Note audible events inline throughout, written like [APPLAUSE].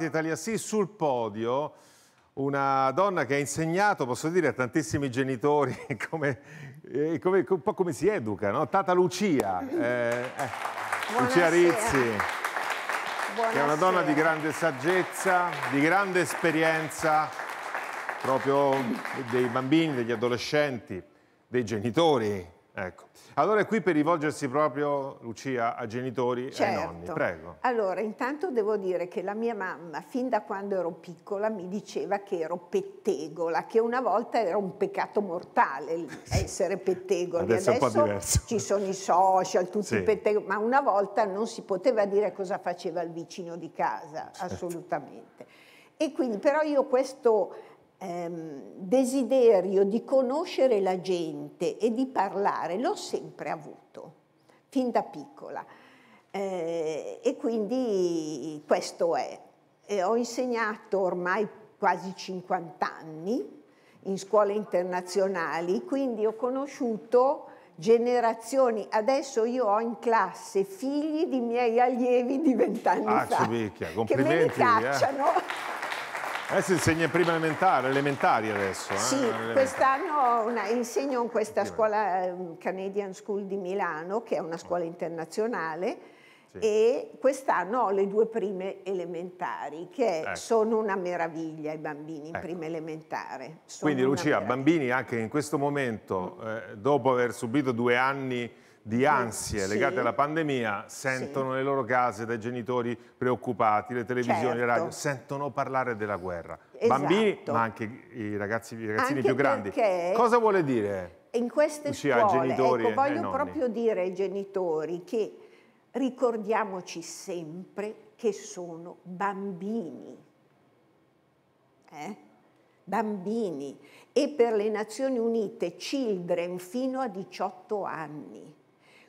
Italia Sì sul podio una donna che ha insegnato, posso dire, a tantissimi genitori [LAUGHS] come, eh, come, un po' come si educa, no? Tata Lucia, eh, eh, Lucia Rizzi, Buonasera. che è una donna di grande saggezza, di grande esperienza proprio dei bambini, degli adolescenti, dei genitori, Ecco. Allora è qui per rivolgersi proprio, Lucia, a genitori certo. e nonni. Prego. Allora, intanto devo dire che la mia mamma, fin da quando ero piccola, mi diceva che ero pettegola, che una volta era un peccato mortale [LAUGHS] essere pettegoli. adesso, adesso ci sono i social, tutti sì. i pettegoli, ma una volta non si poteva dire cosa faceva il vicino di casa, certo. assolutamente. E quindi però io questo ehm, desiderio di conoscere la gente e di parlare l'ho sempre avuto, fin da piccola. Eh, e quindi questo è. E ho insegnato ormai quasi 50 anni in scuole internazionali, quindi ho conosciuto generazioni. Adesso io ho in classe figli di miei allievi di vent'anni ah, fa che me li eh. cacciano. Eh. Adesso eh si insegna in prima elementare, elementari adesso. Eh? Sì, quest'anno insegno in questa scuola ehm, Canadian School di Milano, che è una scuola internazionale, sì. e quest'anno ho le due prime elementari, che ecco. sono una meraviglia i bambini in ecco. prima elementare. Sono Quindi Lucia, meraviglia. bambini anche in questo momento, eh, dopo aver subito due anni di ansie sì. legate alla pandemia sentono sì. le loro case dai genitori preoccupati, le televisioni, certo. le radio, certo. sentono parlare della guerra. Esatto. Bambini, ma anche i, ragazzi, i ragazzini anche più grandi. Cosa vuole dire? In queste Lucia, scuole, genitori ecco, voglio proprio dire ai genitori che ricordiamoci sempre che sono bambini. Eh? Bambini e per le Nazioni Unite children fino a 18 anni.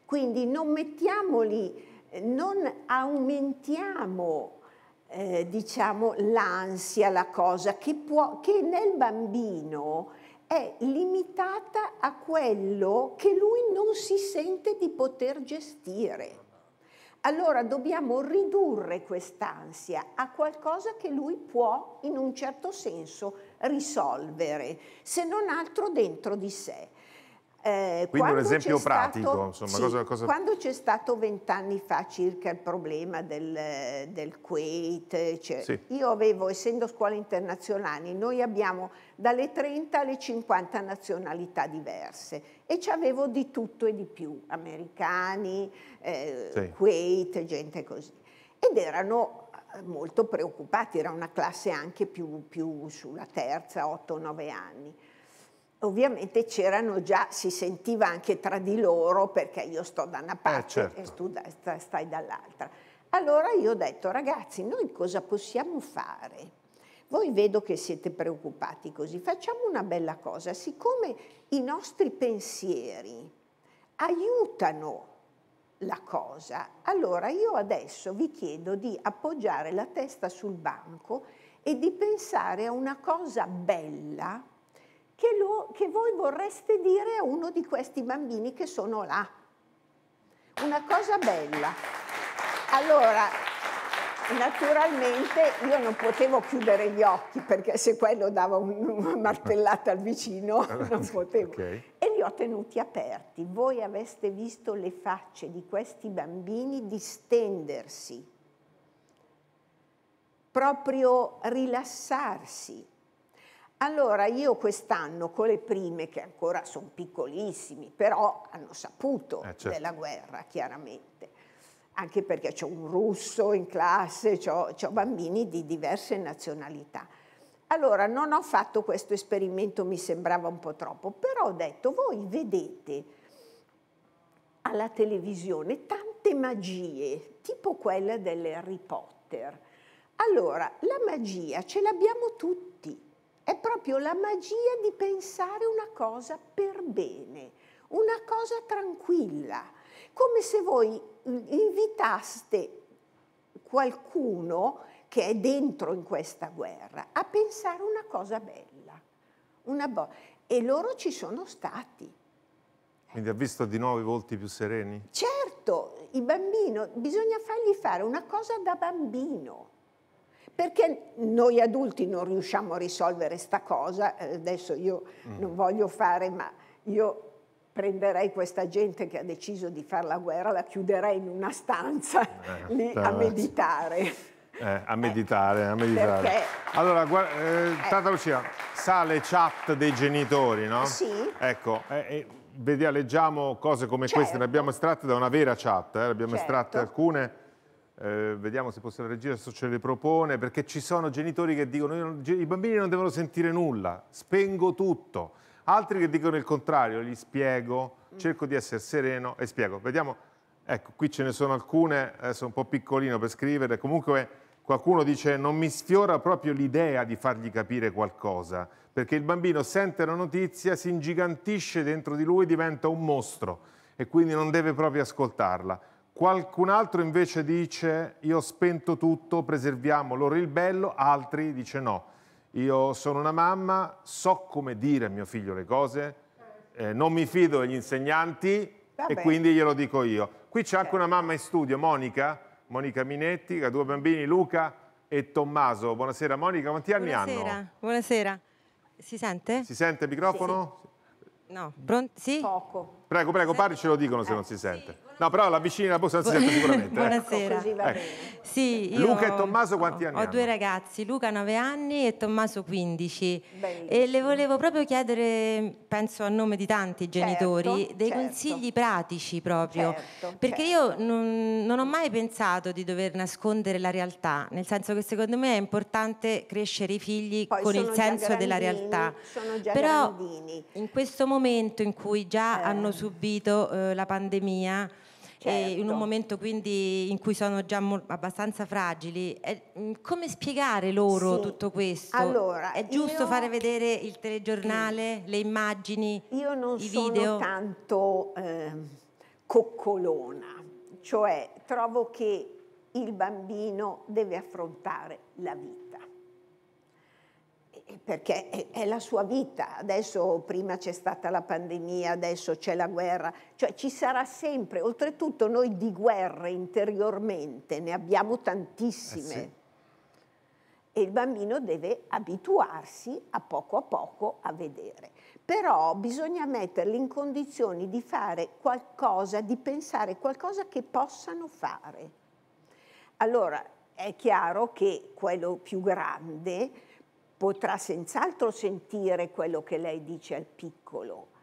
Quindi non mettiamoli, non aumentiamo eh, diciamo, l'ansia, la cosa che, può, che nel bambino è limitata a quello che lui non si sente di poter gestire. Allora dobbiamo ridurre quest'ansia a qualcosa che lui può in un certo senso risolvere, se non altro dentro di sé. Eh, Quindi un esempio pratico, stato, insomma, sì, cosa, cosa... Quando c'è stato vent'anni fa circa il problema del, del Kuwait, cioè, sì. io avevo, essendo scuole internazionali, noi abbiamo dalle 30 alle 50 nazionalità diverse e ci avevo di tutto e di più, americani, eh, sì. Kuwait, gente così. Ed erano eh, molto preoccupati, era una classe anche più, più sulla terza, 8-9 anni ovviamente c'erano già, si sentiva anche tra di loro perché io sto da una eh, parte eh, certo. e tu stai dall'altra. Allora io ho detto ragazzi, noi cosa possiamo fare? Voi vedo che siete preoccupati così, facciamo una bella cosa, siccome i nostri pensieri aiutano la cosa, allora io adesso vi chiedo di appoggiare la testa sul banco e di pensare a una cosa bella che, lo, che voi vorreste dire a uno di questi bambini che sono là. Una cosa bella. Allora, naturalmente io non potevo chiudere gli occhi perché se quello dava una martellata al vicino [LAUGHS] non potevo. Okay. E li ho tenuti aperti. Voi aveste visto le facce di questi bambini distendersi, proprio rilassarsi allora io quest'anno con le prime, che ancora sono piccolissimi, però hanno saputo eh, certo. della guerra chiaramente, anche perché c'è un russo in classe, ho bambini di diverse nazionalità. Allora non ho fatto questo esperimento, mi sembrava un po' troppo, però ho detto voi vedete alla televisione tante magie, tipo quella dell'Harry Potter. Allora la magia ce l'abbiamo tutti è proprio la magia di pensare una cosa per bene, una cosa tranquilla, come se voi invitaste qualcuno che è dentro in questa guerra a pensare una cosa bella. Una bo- e loro ci sono stati. Quindi ha visto di nuovo i volti più sereni? Certo, il bambino, bisogna fargli fare una cosa da bambino perché noi adulti non riusciamo a risolvere questa cosa, eh, adesso io mm. non voglio fare, ma io prenderei questa gente che ha deciso di fare la guerra, la chiuderei in una stanza eh, lì a meditare. Eh, a eh, meditare, eh, a meditare. Perché... Allora, guarda, eh, eh, Tata Lucia, sa le chat dei genitori, no? Sì. Ecco, vediamo, leggiamo cose come certo. queste, ne abbiamo estratte da una vera chat, ne abbiamo certo. estratte alcune eh, vediamo se possiamo reagire, se ce le propone, perché ci sono genitori che dicono non, i bambini non devono sentire nulla, spengo tutto. Altri che dicono il contrario, gli spiego, cerco di essere sereno e spiego. Vediamo, ecco, qui ce ne sono alcune, adesso un po' piccolino per scrivere, comunque qualcuno dice non mi sfiora proprio l'idea di fargli capire qualcosa, perché il bambino sente la notizia, si ingigantisce dentro di lui, diventa un mostro e quindi non deve proprio ascoltarla. Qualcun altro invece dice io ho spento tutto, preserviamo loro il bello, altri dice no. Io sono una mamma, so come dire a mio figlio le cose, eh, non mi fido degli insegnanti Vabbè. e quindi glielo dico io. Qui c'è anche certo. una mamma in studio, Monica, Monica Minetti, che ha due bambini, Luca e Tommaso. Buonasera Monica, quanti anni buonasera, hanno? Buonasera, si sente? Si sente il microfono? Sì. No, pronto? Sì? Poco. Prego, prego, parli, ce lo dicono se non eh, si sente. No, però la vicina della borsa non si sente sicuramente. Ecco. Buonasera. Ecco. Ecco. Sì, Luca e Tommaso quanti anni Ho hanno? due ragazzi, Luca 9 anni e Tommaso 15. Bellissimo. E le volevo proprio chiedere, penso a nome di tanti genitori, certo, dei certo. consigli pratici proprio. Certo, perché certo. io non, non ho mai pensato di dover nascondere la realtà, nel senso che secondo me è importante crescere i figli Poi con il senso della realtà. Però grandini. in questo momento in cui già eh. hanno subito eh, la pandemia. Certo. in un certo. momento quindi in cui sono già abbastanza fragili. Mm, come spiegare loro sì. tutto questo? Allora, È giusto io... fare vedere il telegiornale, le immagini, i video? Io non sono video? tanto eh, coccolona, cioè trovo che il bambino deve affrontare la vita perché è la sua vita. Adesso prima c'è stata la pandemia, adesso c'è la guerra, cioè ci sarà sempre. Oltretutto noi di guerre interiormente ne abbiamo tantissime. Eh sì. E il bambino deve abituarsi a poco a poco a vedere. Però bisogna metterli in condizioni di fare qualcosa, di pensare qualcosa che possano fare. Allora, è chiaro che quello più grande potrà senz'altro sentire quello che lei dice al piccolo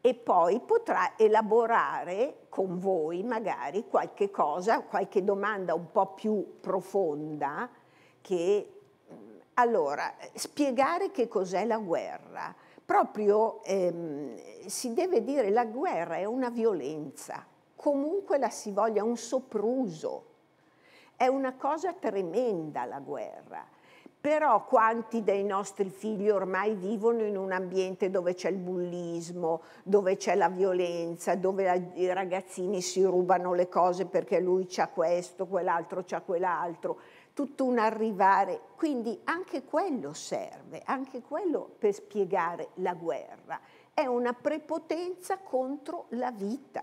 e poi potrà elaborare con voi magari qualche cosa, qualche domanda un po' più profonda che... Mm, allora, spiegare che cos'è la guerra. Proprio ehm, si deve dire la guerra è una violenza, comunque la si voglia, un sopruso. È una cosa tremenda la guerra però quanti dei nostri figli ormai vivono in un ambiente dove c'è il bullismo, dove c'è la violenza, dove la, i ragazzini si rubano le cose perché lui c'ha questo, quell'altro c'ha quell'altro, tutto un arrivare. Quindi anche quello serve, anche quello per spiegare la guerra. È una prepotenza contro la vita.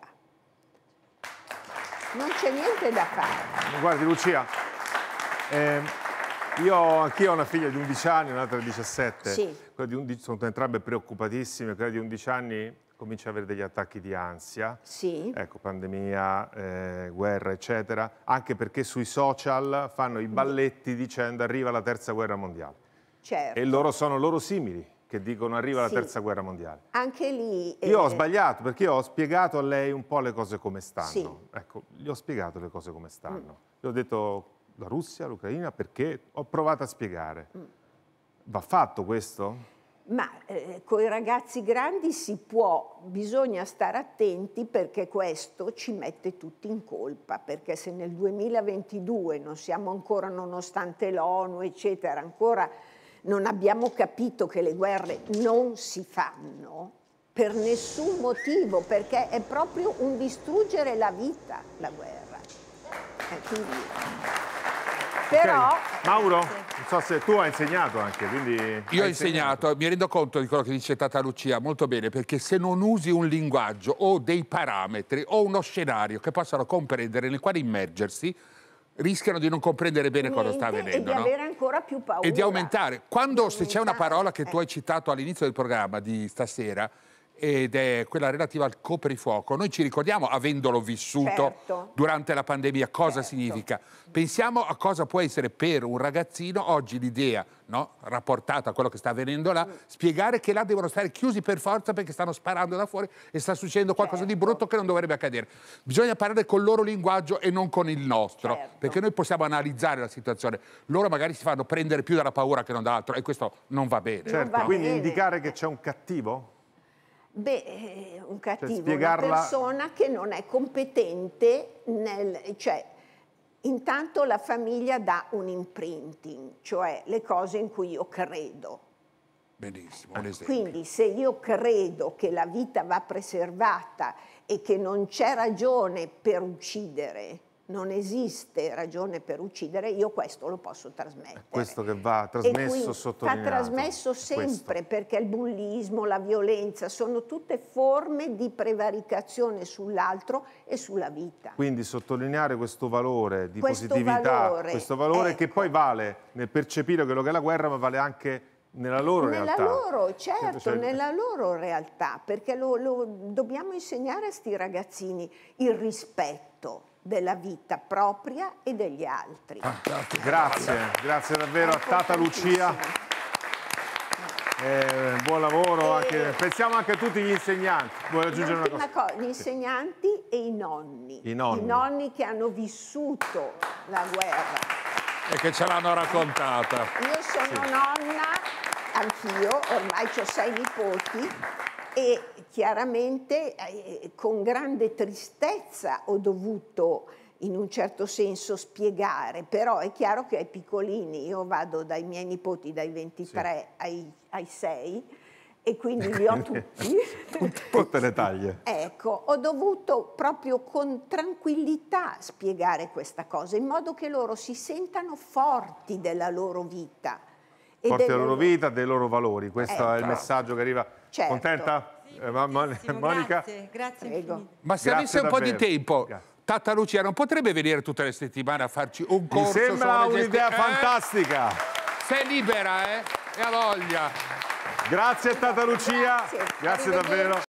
Non c'è niente da fare. Guardi Lucia, eh... Io anch'io ho una figlia di 11 anni, un'altra di 17. Sì. Di 11, sono entrambe preoccupatissime, quella di 11 anni comincia ad avere degli attacchi di ansia. Sì. Ecco, pandemia, eh, guerra, eccetera. Anche perché sui social fanno i balletti dicendo arriva la terza guerra mondiale. Certo. E loro sono loro simili che dicono arriva sì. la terza guerra mondiale. Anche lì... Eh... Io ho eh, sbagliato perché io ho spiegato a lei un po' le cose come stanno. Sì. Ecco, gli ho spiegato le cose come stanno. Mm. Gli ho detto la Russia, l'Ucraina, perché ho provato a spiegare. Mm. Va fatto questo? Ma eh, con i ragazzi grandi si può, bisogna stare attenti perché questo ci mette tutti in colpa, perché se nel 2022 non siamo ancora, nonostante l'ONU, eccetera, ancora non abbiamo capito che le guerre non si fanno, per nessun motivo, perché è proprio un distruggere la vita la guerra. Eh, quindi... Però... Okay. Mauro, sì. non so se tu hai insegnato anche, quindi... Io ho insegnato. insegnato, mi rendo conto di quello che dice Tata Lucia molto bene, perché se non usi un linguaggio o dei parametri o uno scenario che possano comprendere, nel quale immergersi, rischiano di non comprendere bene Niente, cosa sta avvenendo. E di no? avere ancora più paura. E di aumentare. Quando, se c'è una parola che tu eh. hai citato all'inizio del programma di stasera, ed è quella relativa al coprifuoco. Noi ci ricordiamo, avendolo vissuto certo. durante la pandemia, cosa certo. significa. Pensiamo a cosa può essere per un ragazzino oggi l'idea, no? rapportata a quello che sta avvenendo là, mm. spiegare che là devono stare chiusi per forza perché stanno sparando da fuori e sta succedendo qualcosa certo. di brutto che non certo. dovrebbe accadere. Bisogna parlare con il loro linguaggio e non con il nostro, certo. perché noi possiamo analizzare la situazione. Loro magari si fanno prendere più dalla paura che non dall'altro e questo non va bene. Certo, va quindi bene. indicare che c'è un cattivo? Beh, eh, un cioè, cattivo, spiegarla... una persona che non è competente nel... Cioè, intanto la famiglia dà un imprinting, cioè le cose in cui io credo. Benissimo, un esempio. Quindi se io credo che la vita va preservata e che non c'è ragione per uccidere, non esiste ragione per uccidere, io questo lo posso trasmettere. Questo che va trasmesso sottolineato. Va trasmesso sempre questo. perché il bullismo, la violenza sono tutte forme di prevaricazione sull'altro e sulla vita. Quindi sottolineare questo valore di questo positività, valore, questo valore ecco. che poi vale nel percepire quello che è la guerra, ma vale anche nella loro nella realtà. Loro, certo, cioè, cioè nella loro realtà, perché lo, lo dobbiamo insegnare a questi ragazzini il rispetto della vita propria e degli altri. Fantastico. Ah, grazie, grazie davvero a ecco, Tata Lucia. Eh, buon lavoro, e... Eh, anche, pensiamo anche a tutti gli insegnanti. Vuoi aggiungere una cosa? cosa? Gli insegnanti e i nonni. I nonni. I nonni che hanno vissuto la guerra. E che ce l'hanno raccontata. Io sono sì. nonna, anch'io, ormai ho sei nipoti, e chiaramente eh, con grande tristezza ho dovuto in un certo senso spiegare, però è chiaro che ai piccolini, io vado dai miei nipoti dai 23 sì. ai, ai 6 e quindi [LAUGHS] li ho tutti. Tutte le taglie. Ecco, ho dovuto proprio con tranquillità spiegare questa cosa, in modo che loro si sentano forti della loro vita. Forti della loro vita, dei loro valori, questo ecco. è il ecco. messaggio che arriva Certo. Contenta? Sì, eh, Monica? Grazie, grazie. Prego. Ma se avesse un po' di tempo... Grazie. Tata Lucia non potrebbe venire tutte le settimane a farci un corso? Mi sembra un'idea eh? fantastica. Sei libera, eh? E ha voglia. Grazie Tata Lucia, grazie, grazie davvero.